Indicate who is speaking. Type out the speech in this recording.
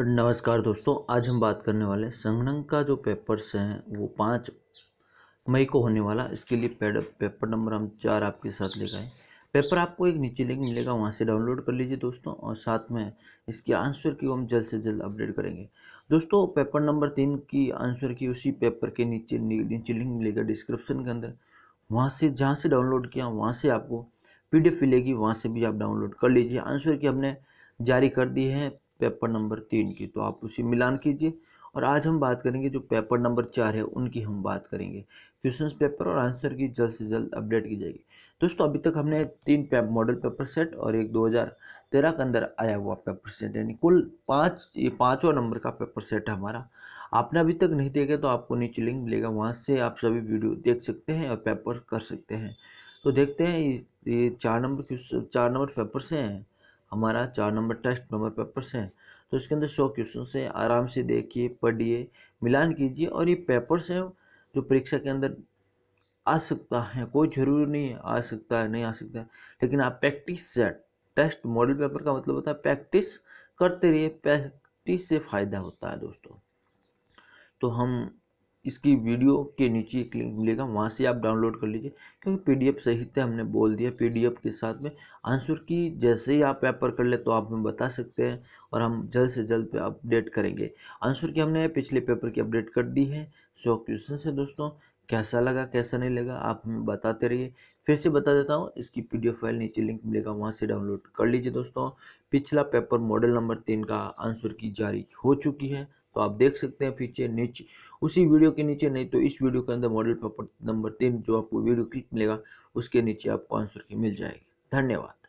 Speaker 1: नमस्कार दोस्तों आज हम बात करने वाले संगणक का जो पेपर्स हैं वो पाँच मई को होने वाला इसके लिए पेड पेपर नंबर हम चार आपके साथ लेकर आए पेपर आपको एक नीचे लिंक मिलेगा वहाँ से डाउनलोड कर लीजिए दोस्तों और साथ में इसके आंसर की हम जल्द से जल्द अपडेट करेंगे दोस्तों पेपर नंबर तीन की आंसर की उसी पेपर के नीचे नीचे लिंक मिलेगा डिस्क्रिप्शन के अंदर वहाँ से जहाँ से डाउनलोड किया वहाँ से आपको पी मिलेगी वहाँ से भी आप डाउनलोड कर लीजिए आंसर की हमने जारी कर दी है पेपर नंबर तीन की तो आप उसी मिलान कीजिए और आज हम बात करेंगे जो पेपर नंबर चार है उनकी हम बात करेंगे क्वेश्चन पेपर और आंसर की जल्द से जल्द अपडेट की जाएगी दोस्तों अभी तक हमने तीन पेप, मॉडल पेपर सेट और एक 2013 के अंदर आया हुआ पेपर सेट यानी कुल पाँच ये पाँचवा नंबर का पेपर सेट है हमारा आपने अभी तक नहीं देखा तो आपको नीचे लिंक मिलेगा वहाँ से आप सभी वीडियो देख सकते हैं और पेपर कर सकते हैं तो देखते हैं ये, ये चार नंबर क्वेश्चन चार नंबर पेपर से हैं हमारा चार नंबर टेस्ट नंबर पेपर्स है तो इसके अंदर सौ क्वेश्चन से आराम से देखिए पढ़िए मिलान कीजिए और ये पेपर्स हैं जो परीक्षा के अंदर आ सकता है कोई ज़रूरी नहीं है आ सकता है नहीं आ सकता है लेकिन आप प्रैक्टिस से टेस्ट मॉडल पेपर का मतलब होता है प्रैक्टिस करते रहिए प्रैक्टिस से फ़ायदा होता है दोस्तों तो हम इसकी वीडियो के नीचे एक लिंक मिलेगा वहाँ से आप डाउनलोड कर लीजिए क्योंकि पीडीएफ सहित हमने बोल दिया पीडीएफ के साथ में आंसर की जैसे ही आप पेपर कर ले तो आप हमें बता सकते हैं और हम जल्द से जल्द पे अपडेट करेंगे आंसर की हमने पिछले पेपर की अपडेट कर दी है सौ क्वेश्चन है दोस्तों कैसा लगा कैसा नहीं लगा आप हमें बताते रहिए फिर से बता देता हूँ इसकी पी फाइल नीचे लिंक मिलेगा वहाँ से डाउनलोड कर लीजिए दोस्तों पिछला पेपर मॉडल नंबर तीन का आंसर की जारी हो चुकी है तो आप देख सकते हैं फीचर नीचे उसी वीडियो के नीचे नहीं तो इस वीडियो के अंदर मॉडल पेपर नंबर तीन जो आपको वीडियो क्लिक मिलेगा उसके नीचे आपको आंसर की मिल जाएगी धन्यवाद